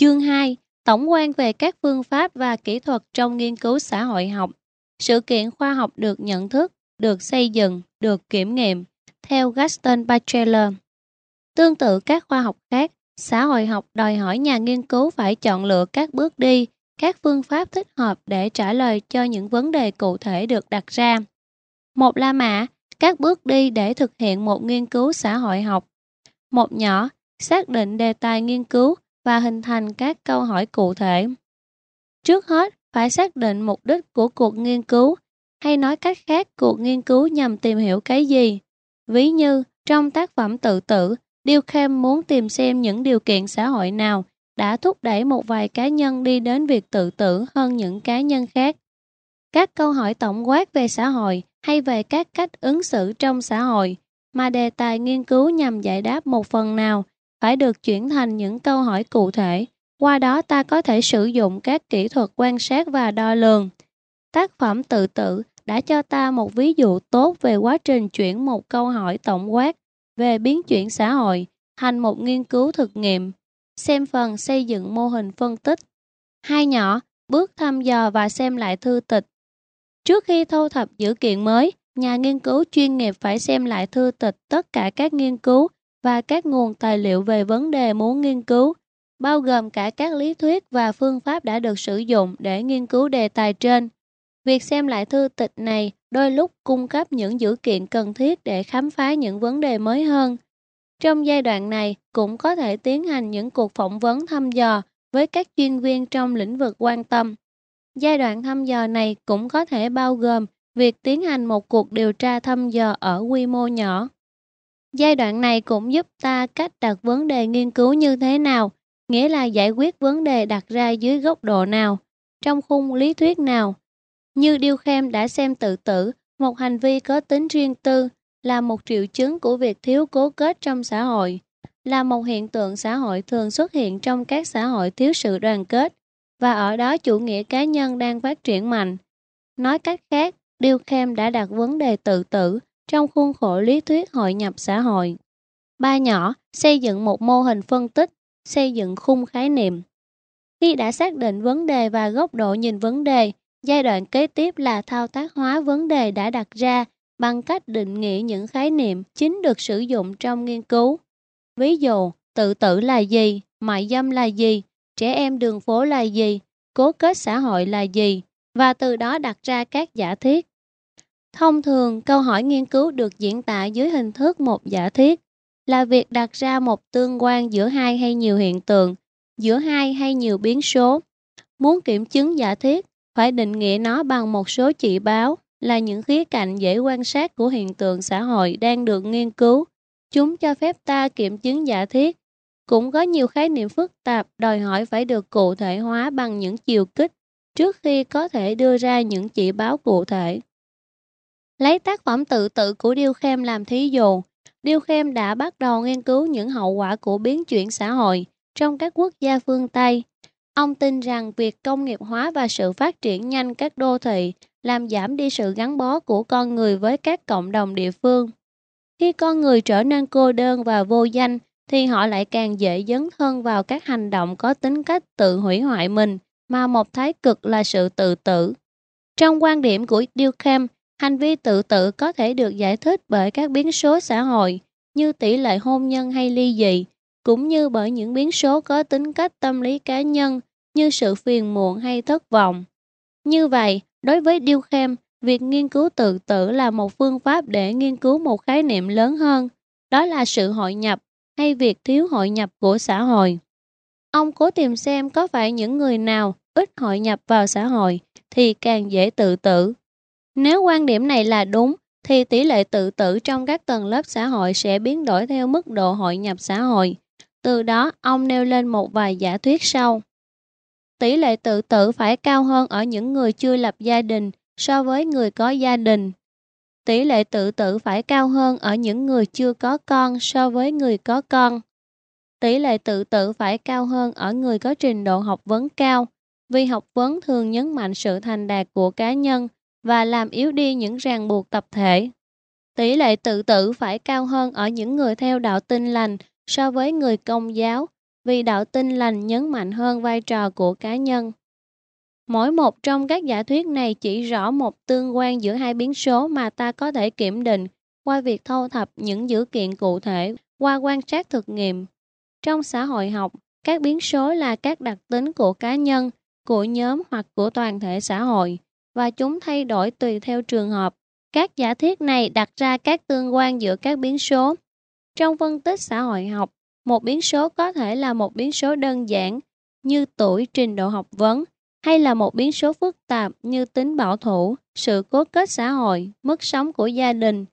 Chương 2. Tổng quan về các phương pháp và kỹ thuật trong nghiên cứu xã hội học. Sự kiện khoa học được nhận thức, được xây dựng, được kiểm nghiệm, theo Gaston Bachelor. Tương tự các khoa học khác, xã hội học đòi hỏi nhà nghiên cứu phải chọn lựa các bước đi, các phương pháp thích hợp để trả lời cho những vấn đề cụ thể được đặt ra. Một la mã, các bước đi để thực hiện một nghiên cứu xã hội học. Một nhỏ, xác định đề tài nghiên cứu, và hình thành các câu hỏi cụ thể trước hết phải xác định mục đích của cuộc nghiên cứu hay nói cách khác cuộc nghiên cứu nhằm tìm hiểu cái gì ví như trong tác phẩm tự tử điêu kham muốn tìm xem những điều kiện xã hội nào đã thúc đẩy một vài cá nhân đi đến việc tự tử hơn những cá nhân khác các câu hỏi tổng quát về xã hội hay về các cách ứng xử trong xã hội mà đề tài nghiên cứu nhằm giải đáp một phần nào phải được chuyển thành những câu hỏi cụ thể qua đó ta có thể sử dụng các kỹ thuật quan sát và đo lường tác phẩm tự tử đã cho ta một ví dụ tốt về quá trình chuyển một câu hỏi tổng quát về biến chuyển xã hội thành một nghiên cứu thực nghiệm xem phần xây dựng mô hình phân tích hai nhỏ bước thăm dò và xem lại thư tịch trước khi thu thập dữ kiện mới nhà nghiên cứu chuyên nghiệp phải xem lại thư tịch tất cả các nghiên cứu và các nguồn tài liệu về vấn đề muốn nghiên cứu, bao gồm cả các lý thuyết và phương pháp đã được sử dụng để nghiên cứu đề tài trên. Việc xem lại thư tịch này đôi lúc cung cấp những dữ kiện cần thiết để khám phá những vấn đề mới hơn. Trong giai đoạn này cũng có thể tiến hành những cuộc phỏng vấn thăm dò với các chuyên viên trong lĩnh vực quan tâm. Giai đoạn thăm dò này cũng có thể bao gồm việc tiến hành một cuộc điều tra thăm dò ở quy mô nhỏ. Giai đoạn này cũng giúp ta cách đặt vấn đề nghiên cứu như thế nào, nghĩa là giải quyết vấn đề đặt ra dưới góc độ nào, trong khung lý thuyết nào. Như Điêu Khem đã xem tự tử, một hành vi có tính riêng tư là một triệu chứng của việc thiếu cố kết trong xã hội, là một hiện tượng xã hội thường xuất hiện trong các xã hội thiếu sự đoàn kết và ở đó chủ nghĩa cá nhân đang phát triển mạnh. Nói cách khác, Điêu Khem đã đặt vấn đề tự tử trong khuôn khổ lý thuyết hội nhập xã hội. Ba nhỏ, xây dựng một mô hình phân tích, xây dựng khung khái niệm. Khi đã xác định vấn đề và góc độ nhìn vấn đề, giai đoạn kế tiếp là thao tác hóa vấn đề đã đặt ra bằng cách định nghĩa những khái niệm chính được sử dụng trong nghiên cứu. Ví dụ, tự tử là gì, mại dâm là gì, trẻ em đường phố là gì, cố kết xã hội là gì, và từ đó đặt ra các giả thiết. Thông thường, câu hỏi nghiên cứu được diễn tả dưới hình thức một giả thiết, là việc đặt ra một tương quan giữa hai hay nhiều hiện tượng, giữa hai hay nhiều biến số. Muốn kiểm chứng giả thiết, phải định nghĩa nó bằng một số chỉ báo là những khía cạnh dễ quan sát của hiện tượng xã hội đang được nghiên cứu. Chúng cho phép ta kiểm chứng giả thiết. Cũng có nhiều khái niệm phức tạp đòi hỏi phải được cụ thể hóa bằng những chiều kích trước khi có thể đưa ra những chỉ báo cụ thể. Lấy tác phẩm tự tử của Điêu Khem làm thí dụ, Điêu Khem đã bắt đầu nghiên cứu những hậu quả của biến chuyển xã hội trong các quốc gia phương Tây. Ông tin rằng việc công nghiệp hóa và sự phát triển nhanh các đô thị làm giảm đi sự gắn bó của con người với các cộng đồng địa phương. Khi con người trở nên cô đơn và vô danh thì họ lại càng dễ dấn thân vào các hành động có tính cách tự hủy hoại mình mà một thái cực là sự tự tử. Trong quan điểm của Dukem, Hành vi tự tử có thể được giải thích bởi các biến số xã hội như tỷ lệ hôn nhân hay ly dị, cũng như bởi những biến số có tính cách tâm lý cá nhân như sự phiền muộn hay thất vọng. Như vậy, đối với Điêu Khem, việc nghiên cứu tự tử là một phương pháp để nghiên cứu một khái niệm lớn hơn, đó là sự hội nhập hay việc thiếu hội nhập của xã hội. Ông cố tìm xem có phải những người nào ít hội nhập vào xã hội thì càng dễ tự tử. Nếu quan điểm này là đúng, thì tỷ lệ tự tử trong các tầng lớp xã hội sẽ biến đổi theo mức độ hội nhập xã hội. Từ đó, ông nêu lên một vài giả thuyết sau. Tỷ lệ tự tử phải cao hơn ở những người chưa lập gia đình so với người có gia đình. Tỷ lệ tự tử phải cao hơn ở những người chưa có con so với người có con. Tỷ lệ tự tử phải cao hơn ở người có trình độ học vấn cao, vì học vấn thường nhấn mạnh sự thành đạt của cá nhân và làm yếu đi những ràng buộc tập thể. Tỷ lệ tự tử phải cao hơn ở những người theo đạo tin lành so với người công giáo, vì đạo tin lành nhấn mạnh hơn vai trò của cá nhân. Mỗi một trong các giả thuyết này chỉ rõ một tương quan giữa hai biến số mà ta có thể kiểm định qua việc thu thập những dữ kiện cụ thể qua quan sát thực nghiệm. Trong xã hội học, các biến số là các đặc tính của cá nhân, của nhóm hoặc của toàn thể xã hội và chúng thay đổi tùy theo trường hợp. Các giả thiết này đặt ra các tương quan giữa các biến số. Trong phân tích xã hội học, một biến số có thể là một biến số đơn giản như tuổi, trình độ học vấn, hay là một biến số phức tạp như tính bảo thủ, sự cố kết xã hội, mức sống của gia đình.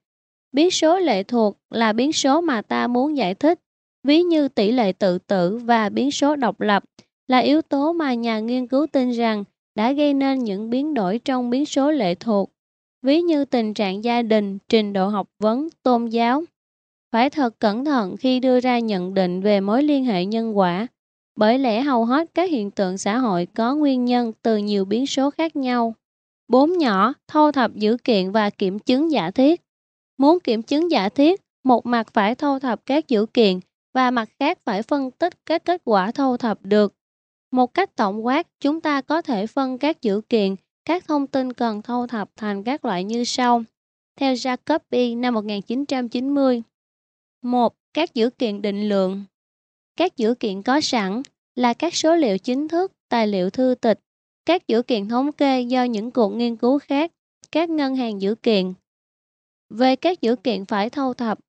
Biến số lệ thuộc là biến số mà ta muốn giải thích, ví như tỷ lệ tự tử và biến số độc lập là yếu tố mà nhà nghiên cứu tin rằng đã gây nên những biến đổi trong biến số lệ thuộc, ví như tình trạng gia đình, trình độ học vấn, tôn giáo. Phải thật cẩn thận khi đưa ra nhận định về mối liên hệ nhân quả, bởi lẽ hầu hết các hiện tượng xã hội có nguyên nhân từ nhiều biến số khác nhau. Bốn nhỏ, thu thập dữ kiện và kiểm chứng giả thiết. Muốn kiểm chứng giả thiết, một mặt phải thu thập các dữ kiện và mặt khác phải phân tích các kết quả thu thập được một cách tổng quát, chúng ta có thể phân các dữ kiện, các thông tin cần thu thập thành các loại như sau. Theo Jacobi năm 1990. 1. Các dữ kiện định lượng. Các dữ kiện có sẵn là các số liệu chính thức, tài liệu thư tịch, các dữ kiện thống kê do những cuộc nghiên cứu khác, các ngân hàng dữ kiện. Về các dữ kiện phải thu thập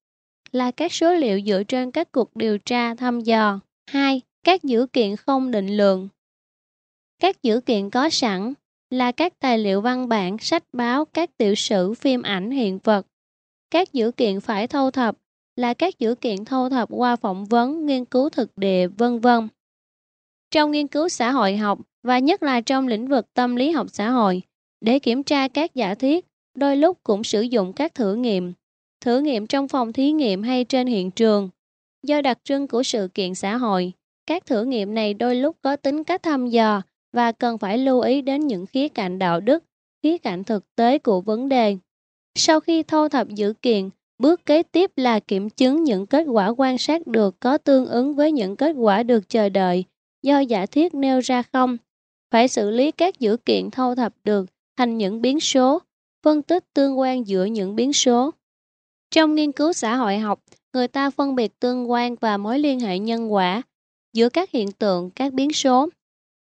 là các số liệu dựa trên các cuộc điều tra thăm dò. 2 các dữ kiện không định lượng các dữ kiện có sẵn là các tài liệu văn bản sách báo các tiểu sử phim ảnh hiện vật các dữ kiện phải thu thập là các dữ kiện thu thập qua phỏng vấn nghiên cứu thực địa vân vân trong nghiên cứu xã hội học và nhất là trong lĩnh vực tâm lý học xã hội để kiểm tra các giả thuyết, đôi lúc cũng sử dụng các thử nghiệm thử nghiệm trong phòng thí nghiệm hay trên hiện trường do đặc trưng của sự kiện xã hội các thử nghiệm này đôi lúc có tính cách thăm dò và cần phải lưu ý đến những khía cạnh đạo đức, khía cạnh thực tế của vấn đề. Sau khi thu thập dữ kiện, bước kế tiếp là kiểm chứng những kết quả quan sát được có tương ứng với những kết quả được chờ đợi do giả thuyết nêu ra không. Phải xử lý các dữ kiện thu thập được thành những biến số, phân tích tương quan giữa những biến số. Trong nghiên cứu xã hội học, người ta phân biệt tương quan và mối liên hệ nhân quả giữa các hiện tượng, các biến số.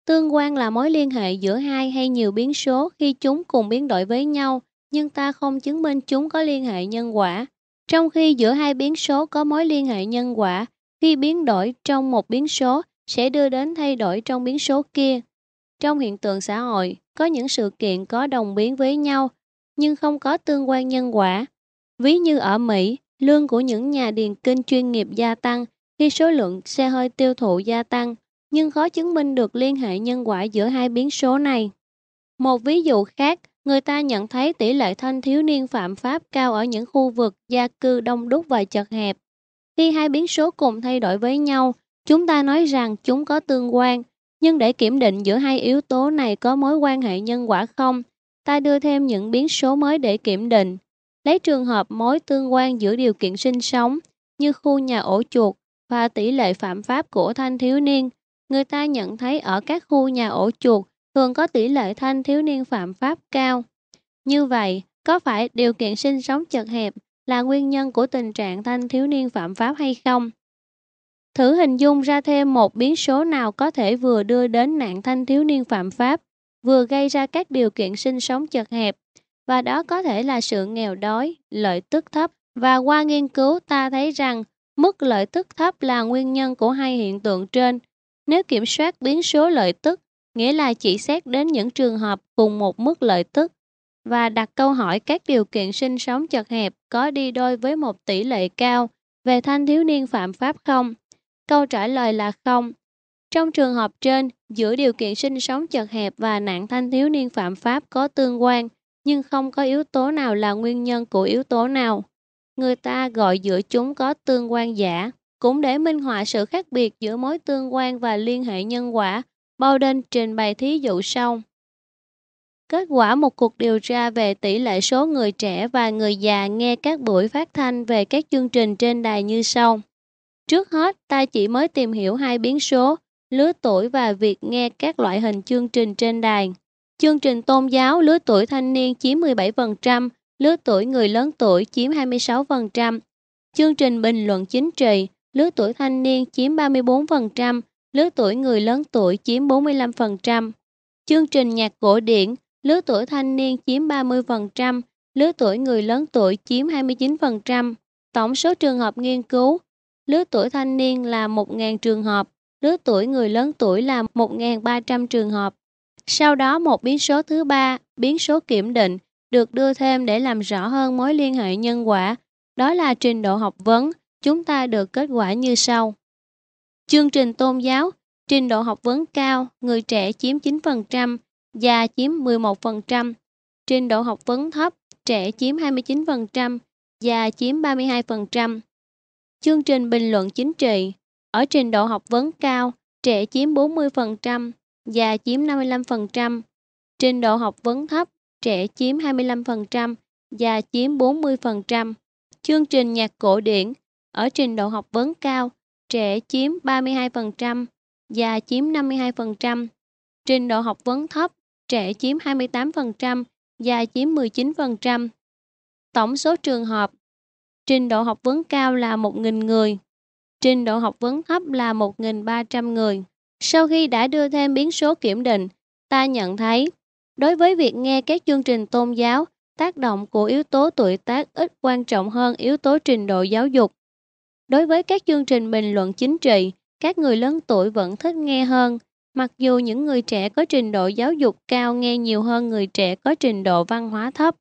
Tương quan là mối liên hệ giữa hai hay nhiều biến số khi chúng cùng biến đổi với nhau, nhưng ta không chứng minh chúng có liên hệ nhân quả. Trong khi giữa hai biến số có mối liên hệ nhân quả, khi biến đổi trong một biến số sẽ đưa đến thay đổi trong biến số kia. Trong hiện tượng xã hội, có những sự kiện có đồng biến với nhau nhưng không có tương quan nhân quả. Ví như ở Mỹ, lương của những nhà điền kinh chuyên nghiệp gia tăng khi số lượng xe hơi tiêu thụ gia tăng, nhưng khó chứng minh được liên hệ nhân quả giữa hai biến số này. Một ví dụ khác, người ta nhận thấy tỷ lệ thanh thiếu niên phạm pháp cao ở những khu vực gia cư đông đúc và chật hẹp. Khi hai biến số cùng thay đổi với nhau, chúng ta nói rằng chúng có tương quan, nhưng để kiểm định giữa hai yếu tố này có mối quan hệ nhân quả không, ta đưa thêm những biến số mới để kiểm định. Lấy trường hợp mối tương quan giữa điều kiện sinh sống, như khu nhà ổ chuột và tỷ lệ phạm pháp của thanh thiếu niên. Người ta nhận thấy ở các khu nhà ổ chuột thường có tỷ lệ thanh thiếu niên phạm pháp cao. Như vậy, có phải điều kiện sinh sống chật hẹp là nguyên nhân của tình trạng thanh thiếu niên phạm pháp hay không? Thử hình dung ra thêm một biến số nào có thể vừa đưa đến nạn thanh thiếu niên phạm pháp, vừa gây ra các điều kiện sinh sống chật hẹp, và đó có thể là sự nghèo đói, lợi tức thấp. Và qua nghiên cứu ta thấy rằng Mức lợi tức thấp là nguyên nhân của hai hiện tượng trên. Nếu kiểm soát biến số lợi tức, nghĩa là chỉ xét đến những trường hợp cùng một mức lợi tức và đặt câu hỏi các điều kiện sinh sống chật hẹp có đi đôi với một tỷ lệ cao về thanh thiếu niên phạm pháp không? Câu trả lời là không. Trong trường hợp trên, giữa điều kiện sinh sống chật hẹp và nạn thanh thiếu niên phạm pháp có tương quan, nhưng không có yếu tố nào là nguyên nhân của yếu tố nào người ta gọi giữa chúng có tương quan giả, cũng để minh họa sự khác biệt giữa mối tương quan và liên hệ nhân quả. Bowden trình bày thí dụ sau. Kết quả một cuộc điều tra về tỷ lệ số người trẻ và người già nghe các buổi phát thanh về các chương trình trên đài như sau. Trước hết, ta chỉ mới tìm hiểu hai biến số, lứa tuổi và việc nghe các loại hình chương trình trên đài. Chương trình tôn giáo lứa tuổi thanh niên chiếm 17%, lứa tuổi người lớn tuổi chiếm 26%, chương trình bình luận chính trị, lứa tuổi thanh niên chiếm 34%, lứa tuổi người lớn tuổi chiếm 45%, chương trình nhạc cổ điển, lứa tuổi thanh niên chiếm 30%, lứa tuổi người lớn tuổi chiếm 29%, tổng số trường hợp nghiên cứu, lứa tuổi thanh niên là 1.000 trường hợp, lứa tuổi người lớn tuổi là 1.300 trường hợp. Sau đó một biến số thứ ba, biến số kiểm định, được đưa thêm để làm rõ hơn mối liên hệ nhân quả, đó là trình độ học vấn, chúng ta được kết quả như sau. Chương trình tôn giáo, trình độ học vấn cao, người trẻ chiếm 9%, già chiếm 11%. Trình độ học vấn thấp, trẻ chiếm 29%, già chiếm 32%. Chương trình bình luận chính trị, ở trình độ học vấn cao, trẻ chiếm 40%, già chiếm 55%. Trình độ học vấn thấp, trẻ chiếm 25%, và chiếm 40%. Chương trình nhạc cổ điển ở trình độ học vấn cao, trẻ chiếm 32%, và chiếm 52%. Trình độ học vấn thấp, trẻ chiếm 28%, và chiếm 19%. Tổng số trường hợp Trình độ học vấn cao là 1.000 người, trình độ học vấn thấp là 1.300 người. Sau khi đã đưa thêm biến số kiểm định, ta nhận thấy Đối với việc nghe các chương trình tôn giáo, tác động của yếu tố tuổi tác ít quan trọng hơn yếu tố trình độ giáo dục. Đối với các chương trình bình luận chính trị, các người lớn tuổi vẫn thích nghe hơn, mặc dù những người trẻ có trình độ giáo dục cao nghe nhiều hơn người trẻ có trình độ văn hóa thấp.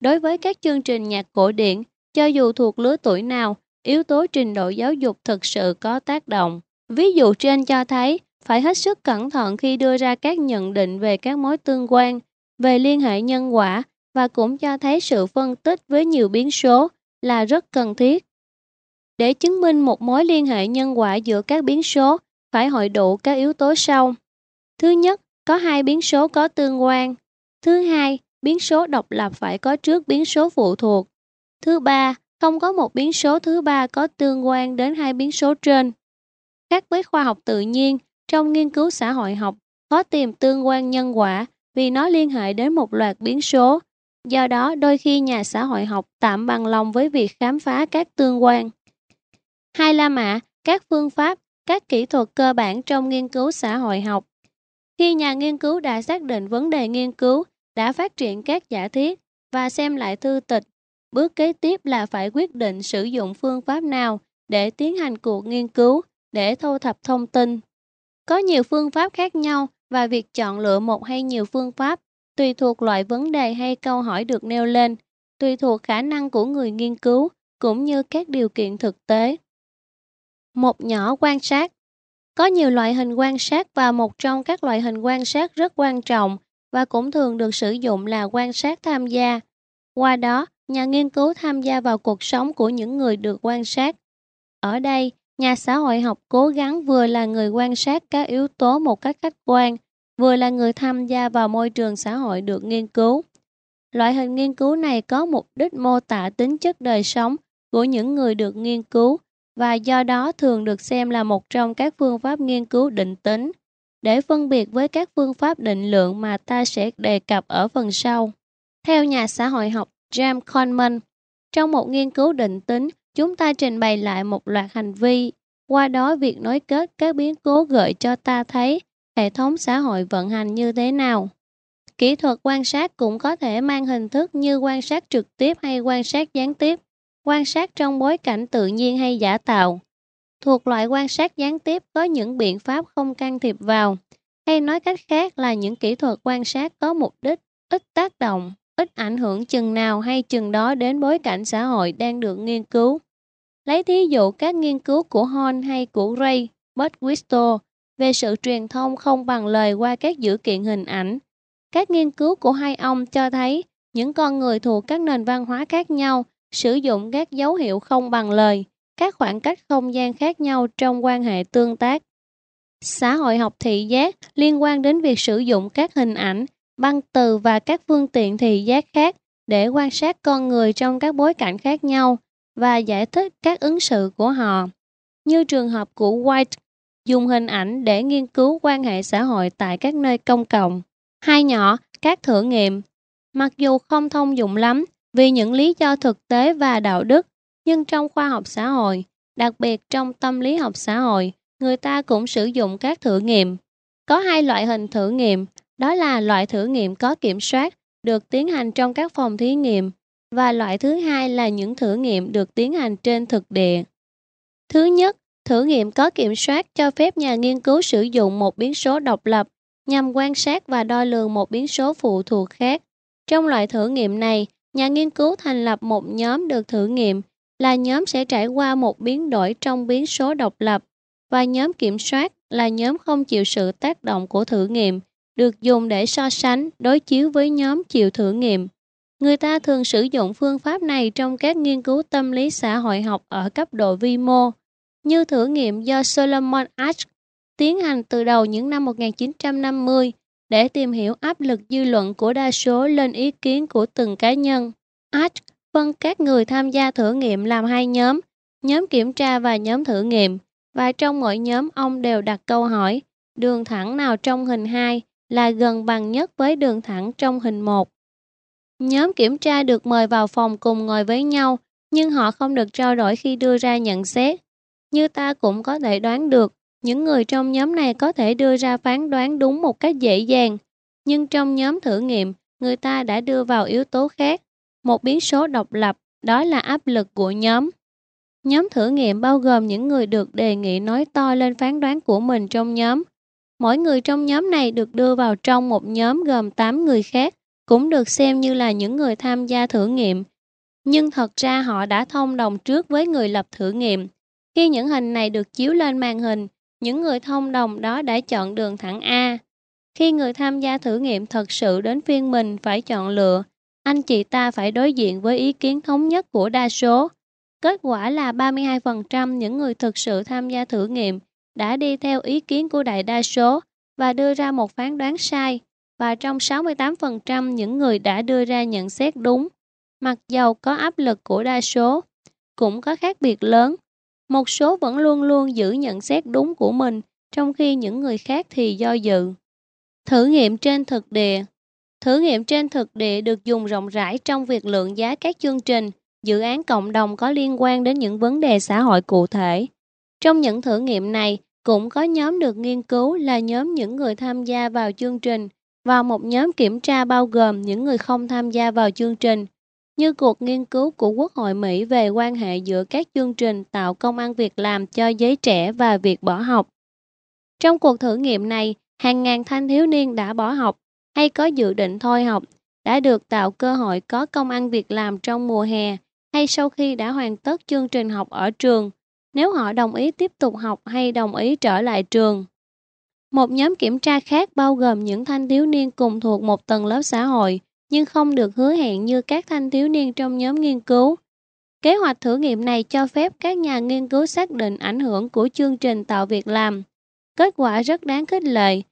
Đối với các chương trình nhạc cổ điển, cho dù thuộc lứa tuổi nào, yếu tố trình độ giáo dục thực sự có tác động. Ví dụ trên cho thấy, phải hết sức cẩn thận khi đưa ra các nhận định về các mối tương quan, về liên hệ nhân quả và cũng cho thấy sự phân tích với nhiều biến số là rất cần thiết. Để chứng minh một mối liên hệ nhân quả giữa các biến số, phải hội đủ các yếu tố sau. Thứ nhất, có hai biến số có tương quan. Thứ hai, biến số độc lập phải có trước biến số phụ thuộc. Thứ ba, không có một biến số thứ ba có tương quan đến hai biến số trên. Khác với khoa học tự nhiên, trong nghiên cứu xã hội học khó tìm tương quan nhân quả vì nó liên hệ đến một loạt biến số. Do đó, đôi khi nhà xã hội học tạm bằng lòng với việc khám phá các tương quan. Hai La Mã, các phương pháp, các kỹ thuật cơ bản trong nghiên cứu xã hội học. Khi nhà nghiên cứu đã xác định vấn đề nghiên cứu, đã phát triển các giả thiết và xem lại thư tịch, bước kế tiếp là phải quyết định sử dụng phương pháp nào để tiến hành cuộc nghiên cứu, để thu thập thông tin, có nhiều phương pháp khác nhau và việc chọn lựa một hay nhiều phương pháp tùy thuộc loại vấn đề hay câu hỏi được nêu lên, tùy thuộc khả năng của người nghiên cứu cũng như các điều kiện thực tế. Một nhỏ quan sát Có nhiều loại hình quan sát và một trong các loại hình quan sát rất quan trọng và cũng thường được sử dụng là quan sát tham gia. Qua đó, nhà nghiên cứu tham gia vào cuộc sống của những người được quan sát. Ở đây, Nhà xã hội học cố gắng vừa là người quan sát các yếu tố một cách khách quan, vừa là người tham gia vào môi trường xã hội được nghiên cứu. Loại hình nghiên cứu này có mục đích mô tả tính chất đời sống của những người được nghiên cứu và do đó thường được xem là một trong các phương pháp nghiên cứu định tính, để phân biệt với các phương pháp định lượng mà ta sẽ đề cập ở phần sau. Theo nhà xã hội học James Coleman, trong một nghiên cứu định tính, Chúng ta trình bày lại một loạt hành vi, qua đó việc nối kết các biến cố gợi cho ta thấy hệ thống xã hội vận hành như thế nào. Kỹ thuật quan sát cũng có thể mang hình thức như quan sát trực tiếp hay quan sát gián tiếp, quan sát trong bối cảnh tự nhiên hay giả tạo. Thuộc loại quan sát gián tiếp có những biện pháp không can thiệp vào, hay nói cách khác là những kỹ thuật quan sát có mục đích ít tác động, ít ảnh hưởng chừng nào hay chừng đó đến bối cảnh xã hội đang được nghiên cứu. Lấy thí dụ các nghiên cứu của Horn hay của Ray Kurzweil về sự truyền thông không bằng lời qua các dữ kiện hình ảnh. Các nghiên cứu của hai ông cho thấy những con người thuộc các nền văn hóa khác nhau sử dụng các dấu hiệu không bằng lời, các khoảng cách không gian khác nhau trong quan hệ tương tác. Xã hội học thị giác liên quan đến việc sử dụng các hình ảnh, băng từ và các phương tiện thị giác khác để quan sát con người trong các bối cảnh khác nhau và giải thích các ứng xử của họ. Như trường hợp của White dùng hình ảnh để nghiên cứu quan hệ xã hội tại các nơi công cộng. Hai nhỏ, các thử nghiệm. Mặc dù không thông dụng lắm vì những lý do thực tế và đạo đức, nhưng trong khoa học xã hội, đặc biệt trong tâm lý học xã hội, người ta cũng sử dụng các thử nghiệm. Có hai loại hình thử nghiệm, đó là loại thử nghiệm có kiểm soát, được tiến hành trong các phòng thí nghiệm và loại thứ hai là những thử nghiệm được tiến hành trên thực địa. Thứ nhất, thử nghiệm có kiểm soát cho phép nhà nghiên cứu sử dụng một biến số độc lập nhằm quan sát và đo lường một biến số phụ thuộc khác. Trong loại thử nghiệm này, nhà nghiên cứu thành lập một nhóm được thử nghiệm là nhóm sẽ trải qua một biến đổi trong biến số độc lập và nhóm kiểm soát là nhóm không chịu sự tác động của thử nghiệm được dùng để so sánh đối chiếu với nhóm chịu thử nghiệm Người ta thường sử dụng phương pháp này trong các nghiên cứu tâm lý xã hội học ở cấp độ vi mô, như thử nghiệm do Solomon Asch tiến hành từ đầu những năm 1950 để tìm hiểu áp lực dư luận của đa số lên ý kiến của từng cá nhân. Asch phân các người tham gia thử nghiệm làm hai nhóm, nhóm kiểm tra và nhóm thử nghiệm, và trong mỗi nhóm ông đều đặt câu hỏi, đường thẳng nào trong hình 2 là gần bằng nhất với đường thẳng trong hình 1. Nhóm kiểm tra được mời vào phòng cùng ngồi với nhau, nhưng họ không được trao đổi khi đưa ra nhận xét. Như ta cũng có thể đoán được, những người trong nhóm này có thể đưa ra phán đoán đúng một cách dễ dàng. Nhưng trong nhóm thử nghiệm, người ta đã đưa vào yếu tố khác, một biến số độc lập, đó là áp lực của nhóm. Nhóm thử nghiệm bao gồm những người được đề nghị nói to lên phán đoán của mình trong nhóm. Mỗi người trong nhóm này được đưa vào trong một nhóm gồm 8 người khác cũng được xem như là những người tham gia thử nghiệm. Nhưng thật ra họ đã thông đồng trước với người lập thử nghiệm. Khi những hình này được chiếu lên màn hình, những người thông đồng đó đã chọn đường thẳng A. Khi người tham gia thử nghiệm thật sự đến phiên mình phải chọn lựa, anh chị ta phải đối diện với ý kiến thống nhất của đa số. Kết quả là 32% những người thực sự tham gia thử nghiệm đã đi theo ý kiến của đại đa số và đưa ra một phán đoán sai và trong 68% những người đã đưa ra nhận xét đúng, mặc dầu có áp lực của đa số, cũng có khác biệt lớn. Một số vẫn luôn luôn giữ nhận xét đúng của mình, trong khi những người khác thì do dự. Thử nghiệm trên thực địa Thử nghiệm trên thực địa được dùng rộng rãi trong việc lượng giá các chương trình, dự án cộng đồng có liên quan đến những vấn đề xã hội cụ thể. Trong những thử nghiệm này, cũng có nhóm được nghiên cứu là nhóm những người tham gia vào chương trình vào một nhóm kiểm tra bao gồm những người không tham gia vào chương trình, như cuộc nghiên cứu của Quốc hội Mỹ về quan hệ giữa các chương trình tạo công ăn việc làm cho giới trẻ và việc bỏ học. Trong cuộc thử nghiệm này, hàng ngàn thanh thiếu niên đã bỏ học hay có dự định thôi học đã được tạo cơ hội có công ăn việc làm trong mùa hè hay sau khi đã hoàn tất chương trình học ở trường nếu họ đồng ý tiếp tục học hay đồng ý trở lại trường một nhóm kiểm tra khác bao gồm những thanh thiếu niên cùng thuộc một tầng lớp xã hội, nhưng không được hứa hẹn như các thanh thiếu niên trong nhóm nghiên cứu. Kế hoạch thử nghiệm này cho phép các nhà nghiên cứu xác định ảnh hưởng của chương trình tạo việc làm. Kết quả rất đáng khích lệ.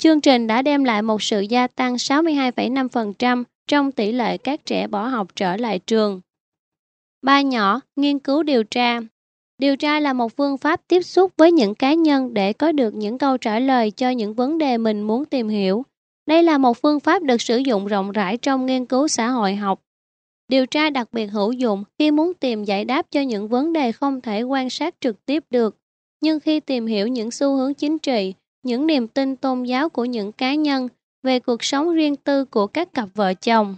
Chương trình đã đem lại một sự gia tăng 62,5% trong tỷ lệ các trẻ bỏ học trở lại trường. Ba nhỏ, nghiên cứu điều tra Điều tra là một phương pháp tiếp xúc với những cá nhân để có được những câu trả lời cho những vấn đề mình muốn tìm hiểu. Đây là một phương pháp được sử dụng rộng rãi trong nghiên cứu xã hội học. Điều tra đặc biệt hữu dụng khi muốn tìm giải đáp cho những vấn đề không thể quan sát trực tiếp được, nhưng khi tìm hiểu những xu hướng chính trị, những niềm tin tôn giáo của những cá nhân về cuộc sống riêng tư của các cặp vợ chồng.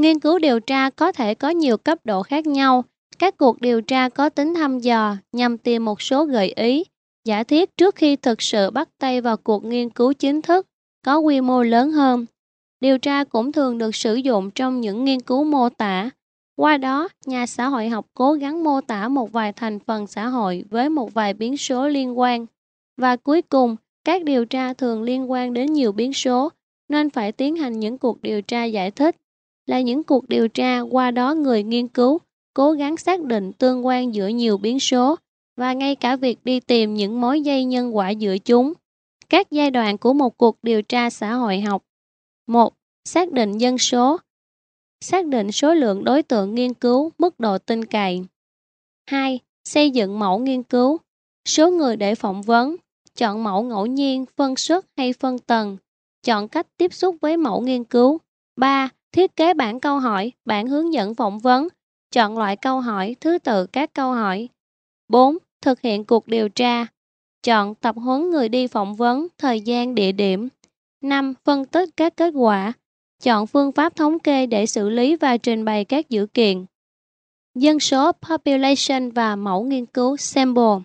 Nghiên cứu điều tra có thể có nhiều cấp độ khác nhau, các cuộc điều tra có tính thăm dò nhằm tìm một số gợi ý, giả thiết trước khi thực sự bắt tay vào cuộc nghiên cứu chính thức có quy mô lớn hơn. Điều tra cũng thường được sử dụng trong những nghiên cứu mô tả. Qua đó, nhà xã hội học cố gắng mô tả một vài thành phần xã hội với một vài biến số liên quan. Và cuối cùng, các điều tra thường liên quan đến nhiều biến số, nên phải tiến hành những cuộc điều tra giải thích. Là những cuộc điều tra qua đó người nghiên cứu cố gắng xác định tương quan giữa nhiều biến số và ngay cả việc đi tìm những mối dây nhân quả giữa chúng. Các giai đoạn của một cuộc điều tra xã hội học. 1. Xác định dân số. Xác định số lượng đối tượng nghiên cứu, mức độ tin cậy. 2. Xây dựng mẫu nghiên cứu. Số người để phỏng vấn, chọn mẫu ngẫu nhiên, phân suất hay phân tầng, chọn cách tiếp xúc với mẫu nghiên cứu. 3. Thiết kế bản câu hỏi, bản hướng dẫn phỏng vấn chọn loại câu hỏi, thứ tự các câu hỏi. 4. Thực hiện cuộc điều tra. Chọn tập huấn người đi phỏng vấn, thời gian, địa điểm. 5. Phân tích các kết quả. Chọn phương pháp thống kê để xử lý và trình bày các dữ kiện. Dân số population và mẫu nghiên cứu sample.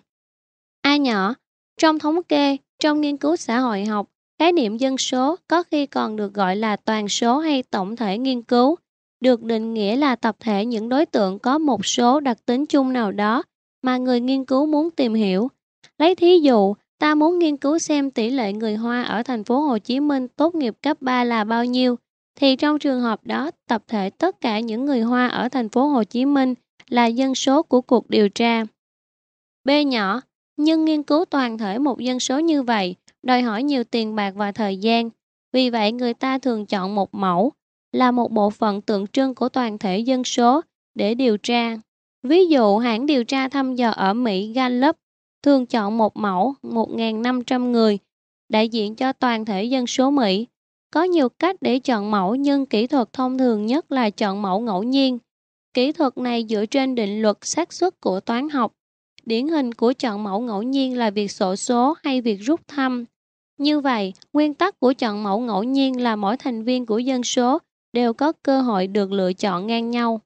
A nhỏ, trong thống kê, trong nghiên cứu xã hội học, khái niệm dân số có khi còn được gọi là toàn số hay tổng thể nghiên cứu được định nghĩa là tập thể những đối tượng có một số đặc tính chung nào đó mà người nghiên cứu muốn tìm hiểu. Lấy thí dụ, ta muốn nghiên cứu xem tỷ lệ người Hoa ở thành phố Hồ Chí Minh tốt nghiệp cấp 3 là bao nhiêu, thì trong trường hợp đó, tập thể tất cả những người Hoa ở thành phố Hồ Chí Minh là dân số của cuộc điều tra. B nhỏ, nhưng nghiên cứu toàn thể một dân số như vậy đòi hỏi nhiều tiền bạc và thời gian. Vì vậy người ta thường chọn một mẫu là một bộ phận tượng trưng của toàn thể dân số để điều tra. Ví dụ, hãng điều tra thăm dò ở Mỹ Gallup thường chọn một mẫu 1.500 người đại diện cho toàn thể dân số Mỹ. Có nhiều cách để chọn mẫu nhưng kỹ thuật thông thường nhất là chọn mẫu ngẫu nhiên. Kỹ thuật này dựa trên định luật xác suất của toán học. Điển hình của chọn mẫu ngẫu nhiên là việc sổ số hay việc rút thăm. Như vậy, nguyên tắc của chọn mẫu ngẫu nhiên là mỗi thành viên của dân số đều có cơ hội được lựa chọn ngang nhau.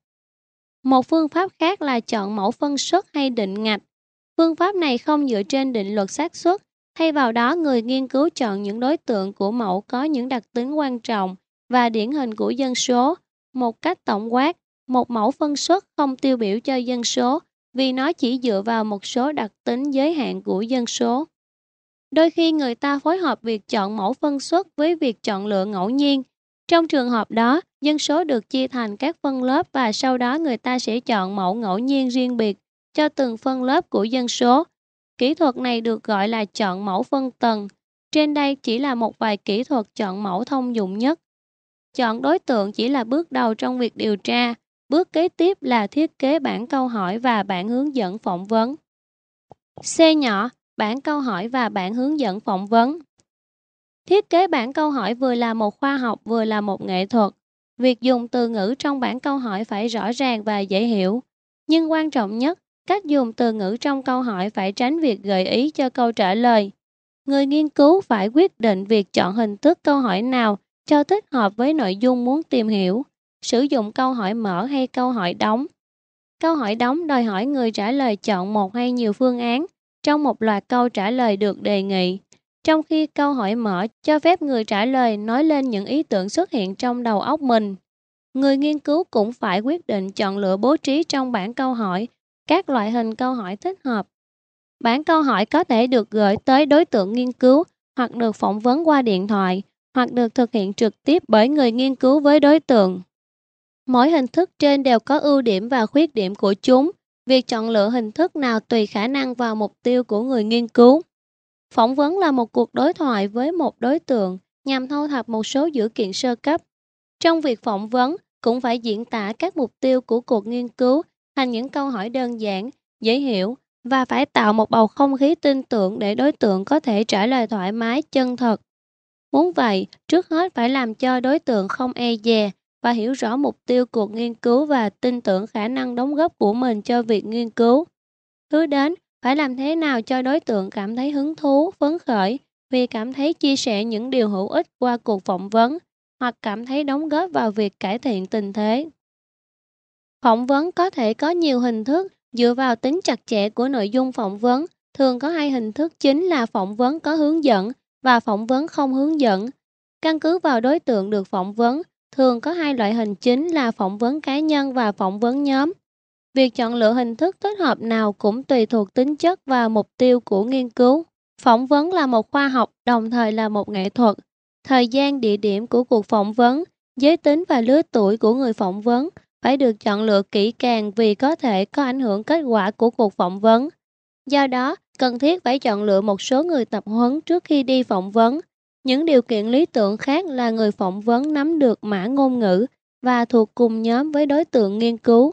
Một phương pháp khác là chọn mẫu phân suất hay định ngạch. Phương pháp này không dựa trên định luật xác suất, thay vào đó người nghiên cứu chọn những đối tượng của mẫu có những đặc tính quan trọng và điển hình của dân số. Một cách tổng quát, một mẫu phân suất không tiêu biểu cho dân số vì nó chỉ dựa vào một số đặc tính giới hạn của dân số. Đôi khi người ta phối hợp việc chọn mẫu phân suất với việc chọn lựa ngẫu nhiên trong trường hợp đó, dân số được chia thành các phân lớp và sau đó người ta sẽ chọn mẫu ngẫu nhiên riêng biệt cho từng phân lớp của dân số. Kỹ thuật này được gọi là chọn mẫu phân tầng. Trên đây chỉ là một vài kỹ thuật chọn mẫu thông dụng nhất. Chọn đối tượng chỉ là bước đầu trong việc điều tra, bước kế tiếp là thiết kế bản câu hỏi và bản hướng dẫn phỏng vấn. C nhỏ, bản câu hỏi và bản hướng dẫn phỏng vấn Thiết kế bản câu hỏi vừa là một khoa học vừa là một nghệ thuật. Việc dùng từ ngữ trong bản câu hỏi phải rõ ràng và dễ hiểu. Nhưng quan trọng nhất, cách dùng từ ngữ trong câu hỏi phải tránh việc gợi ý cho câu trả lời. Người nghiên cứu phải quyết định việc chọn hình thức câu hỏi nào cho thích hợp với nội dung muốn tìm hiểu, sử dụng câu hỏi mở hay câu hỏi đóng. Câu hỏi đóng đòi hỏi người trả lời chọn một hay nhiều phương án trong một loạt câu trả lời được đề nghị trong khi câu hỏi mở cho phép người trả lời nói lên những ý tưởng xuất hiện trong đầu óc mình. Người nghiên cứu cũng phải quyết định chọn lựa bố trí trong bản câu hỏi các loại hình câu hỏi thích hợp. Bản câu hỏi có thể được gửi tới đối tượng nghiên cứu hoặc được phỏng vấn qua điện thoại hoặc được thực hiện trực tiếp bởi người nghiên cứu với đối tượng. Mỗi hình thức trên đều có ưu điểm và khuyết điểm của chúng. Việc chọn lựa hình thức nào tùy khả năng và mục tiêu của người nghiên cứu. Phỏng vấn là một cuộc đối thoại với một đối tượng nhằm thu thập một số dữ kiện sơ cấp. Trong việc phỏng vấn, cũng phải diễn tả các mục tiêu của cuộc nghiên cứu thành những câu hỏi đơn giản, dễ hiểu và phải tạo một bầu không khí tin tưởng để đối tượng có thể trả lời thoải mái, chân thật. Muốn vậy, trước hết phải làm cho đối tượng không e dè và hiểu rõ mục tiêu cuộc nghiên cứu và tin tưởng khả năng đóng góp của mình cho việc nghiên cứu. Thứ đến, phải làm thế nào cho đối tượng cảm thấy hứng thú phấn khởi vì cảm thấy chia sẻ những điều hữu ích qua cuộc phỏng vấn hoặc cảm thấy đóng góp vào việc cải thiện tình thế phỏng vấn có thể có nhiều hình thức dựa vào tính chặt chẽ của nội dung phỏng vấn thường có hai hình thức chính là phỏng vấn có hướng dẫn và phỏng vấn không hướng dẫn căn cứ vào đối tượng được phỏng vấn thường có hai loại hình chính là phỏng vấn cá nhân và phỏng vấn nhóm Việc chọn lựa hình thức kết hợp nào cũng tùy thuộc tính chất và mục tiêu của nghiên cứu. Phỏng vấn là một khoa học, đồng thời là một nghệ thuật. Thời gian, địa điểm của cuộc phỏng vấn, giới tính và lứa tuổi của người phỏng vấn phải được chọn lựa kỹ càng vì có thể có ảnh hưởng kết quả của cuộc phỏng vấn. Do đó, cần thiết phải chọn lựa một số người tập huấn trước khi đi phỏng vấn. Những điều kiện lý tưởng khác là người phỏng vấn nắm được mã ngôn ngữ và thuộc cùng nhóm với đối tượng nghiên cứu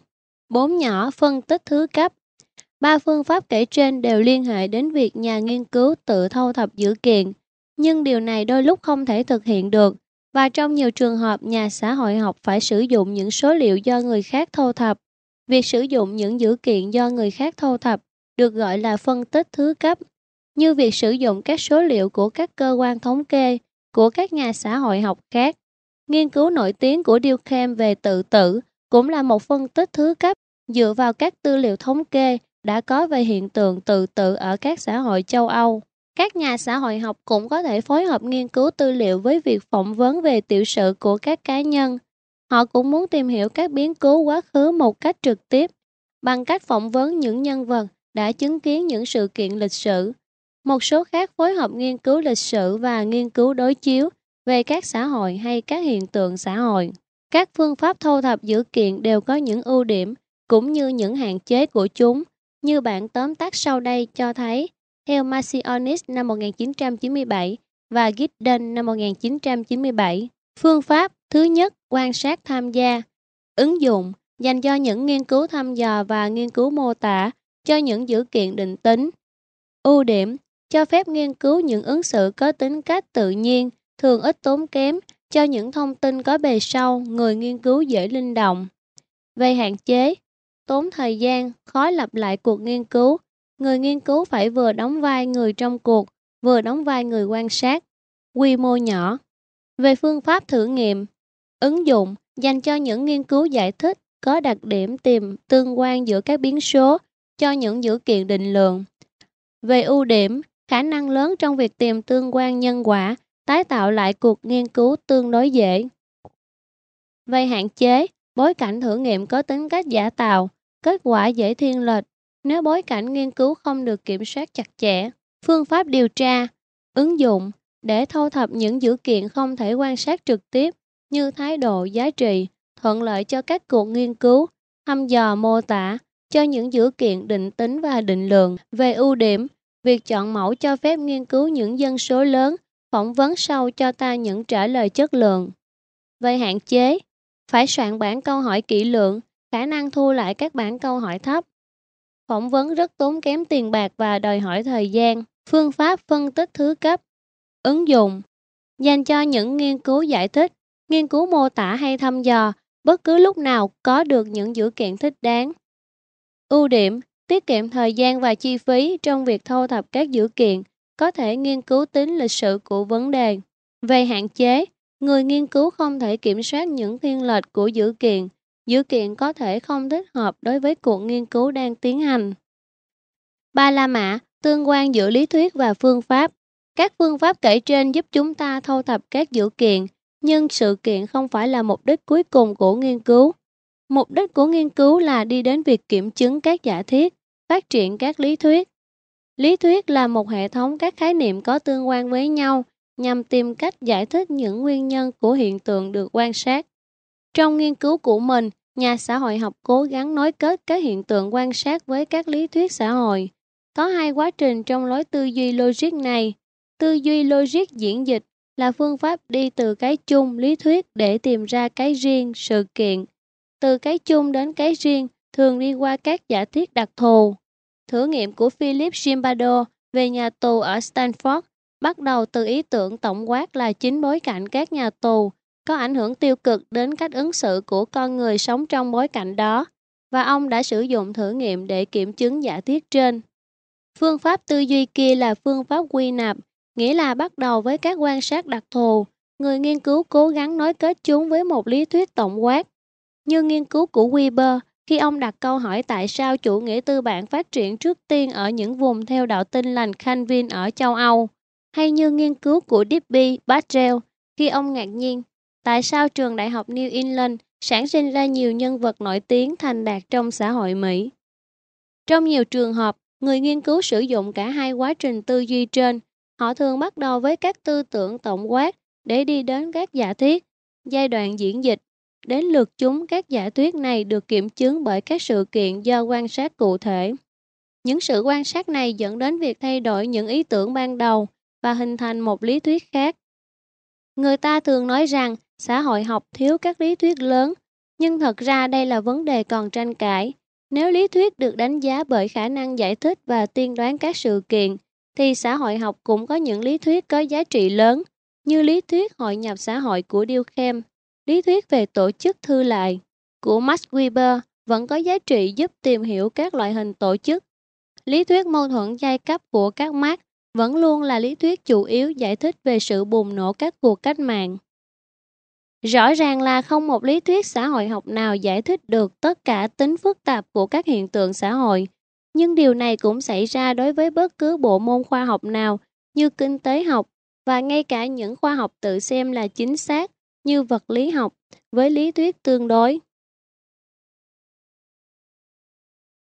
bốn nhỏ phân tích thứ cấp. Ba phương pháp kể trên đều liên hệ đến việc nhà nghiên cứu tự thâu thập dữ kiện, nhưng điều này đôi lúc không thể thực hiện được và trong nhiều trường hợp nhà xã hội học phải sử dụng những số liệu do người khác thâu thập. Việc sử dụng những dữ kiện do người khác thâu thập được gọi là phân tích thứ cấp, như việc sử dụng các số liệu của các cơ quan thống kê của các nhà xã hội học khác. Nghiên cứu nổi tiếng của Dukem về tự tử cũng là một phân tích thứ cấp dựa vào các tư liệu thống kê đã có về hiện tượng tự tử ở các xã hội châu Âu. Các nhà xã hội học cũng có thể phối hợp nghiên cứu tư liệu với việc phỏng vấn về tiểu sự của các cá nhân. Họ cũng muốn tìm hiểu các biến cố quá khứ một cách trực tiếp bằng cách phỏng vấn những nhân vật đã chứng kiến những sự kiện lịch sử. Một số khác phối hợp nghiên cứu lịch sử và nghiên cứu đối chiếu về các xã hội hay các hiện tượng xã hội. Các phương pháp thu thập dữ kiện đều có những ưu điểm cũng như những hạn chế của chúng, như bản tóm tắt sau đây cho thấy. Theo Masionis năm 1997 và Gidden năm 1997, phương pháp thứ nhất quan sát tham gia, ứng dụng dành cho những nghiên cứu thăm dò và nghiên cứu mô tả cho những dữ kiện định tính. Ưu điểm cho phép nghiên cứu những ứng xử có tính cách tự nhiên, thường ít tốn kém cho những thông tin có bề sau, người nghiên cứu dễ linh động. Về hạn chế, tốn thời gian, khó lặp lại cuộc nghiên cứu. Người nghiên cứu phải vừa đóng vai người trong cuộc, vừa đóng vai người quan sát. Quy mô nhỏ. Về phương pháp thử nghiệm, ứng dụng dành cho những nghiên cứu giải thích có đặc điểm tìm tương quan giữa các biến số cho những dữ kiện định lượng. Về ưu điểm, khả năng lớn trong việc tìm tương quan nhân quả tái tạo lại cuộc nghiên cứu tương đối dễ. Về hạn chế, bối cảnh thử nghiệm có tính cách giả tạo, kết quả dễ thiên lệch nếu bối cảnh nghiên cứu không được kiểm soát chặt chẽ. Phương pháp điều tra, ứng dụng để thu thập những dữ kiện không thể quan sát trực tiếp như thái độ, giá trị, thuận lợi cho các cuộc nghiên cứu, thăm dò mô tả cho những dữ kiện định tính và định lượng. Về ưu điểm, việc chọn mẫu cho phép nghiên cứu những dân số lớn phỏng vấn sau cho ta những trả lời chất lượng. Về hạn chế, phải soạn bản câu hỏi kỹ lưỡng, khả năng thu lại các bản câu hỏi thấp. Phỏng vấn rất tốn kém tiền bạc và đòi hỏi thời gian, phương pháp phân tích thứ cấp. Ứng dụng dành cho những nghiên cứu giải thích, nghiên cứu mô tả hay thăm dò, bất cứ lúc nào có được những dữ kiện thích đáng. Ưu điểm, tiết kiệm thời gian và chi phí trong việc thu thập các dữ kiện, có thể nghiên cứu tính lịch sử của vấn đề. Về hạn chế, người nghiên cứu không thể kiểm soát những thiên lệch của dữ kiện. Dữ kiện có thể không thích hợp đối với cuộc nghiên cứu đang tiến hành. Ba La Mã, tương quan giữa lý thuyết và phương pháp. Các phương pháp kể trên giúp chúng ta thâu thập các dữ kiện, nhưng sự kiện không phải là mục đích cuối cùng của nghiên cứu. Mục đích của nghiên cứu là đi đến việc kiểm chứng các giả thiết, phát triển các lý thuyết, Lý thuyết là một hệ thống các khái niệm có tương quan với nhau nhằm tìm cách giải thích những nguyên nhân của hiện tượng được quan sát. Trong nghiên cứu của mình, nhà xã hội học cố gắng nối kết các hiện tượng quan sát với các lý thuyết xã hội. Có hai quá trình trong lối tư duy logic này. Tư duy logic diễn dịch là phương pháp đi từ cái chung lý thuyết để tìm ra cái riêng sự kiện. Từ cái chung đến cái riêng thường đi qua các giả thiết đặc thù thử nghiệm của Philip Zimbardo về nhà tù ở Stanford bắt đầu từ ý tưởng tổng quát là chính bối cảnh các nhà tù có ảnh hưởng tiêu cực đến cách ứng xử của con người sống trong bối cảnh đó và ông đã sử dụng thử nghiệm để kiểm chứng giả thuyết trên. Phương pháp tư duy kia là phương pháp quy nạp, nghĩa là bắt đầu với các quan sát đặc thù, người nghiên cứu cố gắng nối kết chúng với một lý thuyết tổng quát. Như nghiên cứu của Weber, khi ông đặt câu hỏi tại sao chủ nghĩa tư bản phát triển trước tiên ở những vùng theo đạo tin lành Calvin ở châu Âu, hay như nghiên cứu của Dibby Battrell, khi ông ngạc nhiên tại sao trường đại học New England sản sinh ra nhiều nhân vật nổi tiếng thành đạt trong xã hội Mỹ. Trong nhiều trường hợp, người nghiên cứu sử dụng cả hai quá trình tư duy trên. Họ thường bắt đầu với các tư tưởng tổng quát để đi đến các giả thiết, giai đoạn diễn dịch Đến lượt chúng các giả thuyết này được kiểm chứng bởi các sự kiện do quan sát cụ thể. Những sự quan sát này dẫn đến việc thay đổi những ý tưởng ban đầu và hình thành một lý thuyết khác. Người ta thường nói rằng xã hội học thiếu các lý thuyết lớn, nhưng thật ra đây là vấn đề còn tranh cãi. Nếu lý thuyết được đánh giá bởi khả năng giải thích và tiên đoán các sự kiện, thì xã hội học cũng có những lý thuyết có giá trị lớn, như lý thuyết hội nhập xã hội của Điêu Khem lý thuyết về tổ chức thư lại của Max Weber vẫn có giá trị giúp tìm hiểu các loại hình tổ chức. Lý thuyết mâu thuẫn giai cấp của các Marx vẫn luôn là lý thuyết chủ yếu giải thích về sự bùng nổ các cuộc cách mạng. Rõ ràng là không một lý thuyết xã hội học nào giải thích được tất cả tính phức tạp của các hiện tượng xã hội, nhưng điều này cũng xảy ra đối với bất cứ bộ môn khoa học nào như kinh tế học và ngay cả những khoa học tự xem là chính xác như vật lý học với lý thuyết tương đối